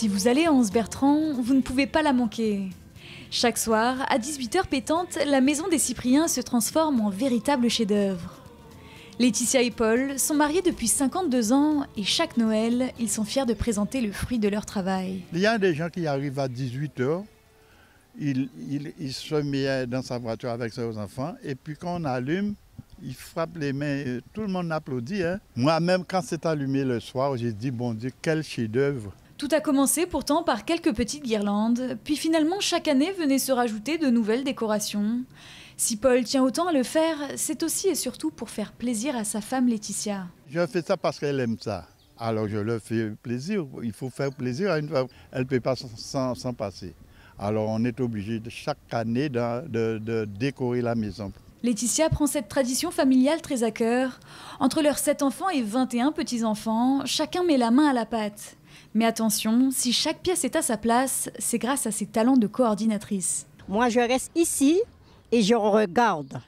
Si vous allez à Anse Bertrand, vous ne pouvez pas la manquer. Chaque soir, à 18h pétante, la maison des Cypriens se transforme en véritable chef-d'œuvre. Laetitia et Paul sont mariés depuis 52 ans et chaque Noël, ils sont fiers de présenter le fruit de leur travail. Il y a des gens qui arrivent à 18h, ils, se mettent dans sa voiture avec ses enfants et puis quand on allume, ils frappent les mains, tout le monde applaudit. Hein. Moi-même, quand c'est allumé le soir, j'ai dit, bon Dieu, quel chef-d'œuvre. Tout a commencé pourtant par quelques petites guirlandes, puis finalement chaque année venaient se rajouter de nouvelles décorations. Si Paul tient autant à le faire, c'est aussi et surtout pour faire plaisir à sa femme Laetitia. Je fais ça parce qu'elle aime ça. Alors je le fais plaisir. Il faut faire plaisir à une femme. Elle ne peut pas s'en passer. Alors on est obligé de, chaque année de décorer la maison. Laetitia prend cette tradition familiale très à cœur. Entre leurs sept enfants et 21 petits-enfants, chacun met la main à la pâte. Mais attention, si chaque pièce est à sa place, c'est grâce à ses talents de coordinatrice. Moi, je reste ici et je regarde.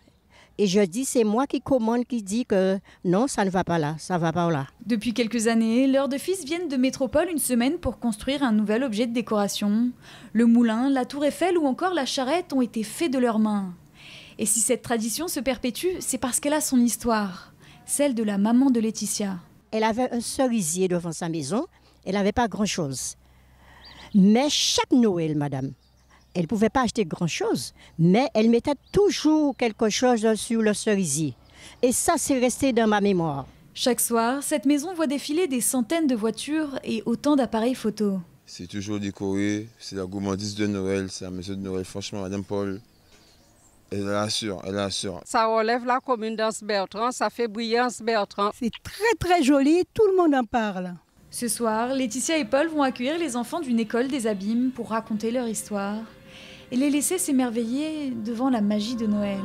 Et je dis, c'est moi qui commande, qui dit que non, ça ne va pas là, ça va pas là. Depuis quelques années, leurs deux fils viennent de métropole une semaine pour construire un nouvel objet de décoration. Le moulin, la tour Eiffel ou encore la charrette ont été faits de leurs mains. Et si cette tradition se perpétue, c'est parce qu'elle a son histoire, celle de la maman de Laetitia. Elle avait un cerisier devant sa maison, elle n'avait pas grand-chose. Mais chaque Noël, madame, elle ne pouvait pas acheter grand-chose, mais elle mettait toujours quelque chose sur le cerisier. Et ça, c'est resté dans ma mémoire. Chaque soir, cette maison voit défiler des centaines de voitures et autant d'appareils photos. C'est toujours décoré, c'est la gourmandise de Noël, c'est la maison de Noël. Franchement, Madame Paul, elle assure, elle assure. Ça relève la commune d'Anse-Bertrand, ça fait briller Anse-Bertrand. C'est très très joli, tout le monde en parle. Ce soir, Laetitia et Paul vont accueillir les enfants d'une école des abîmes pour raconter leur histoire et les laisser s'émerveiller devant la magie de Noël.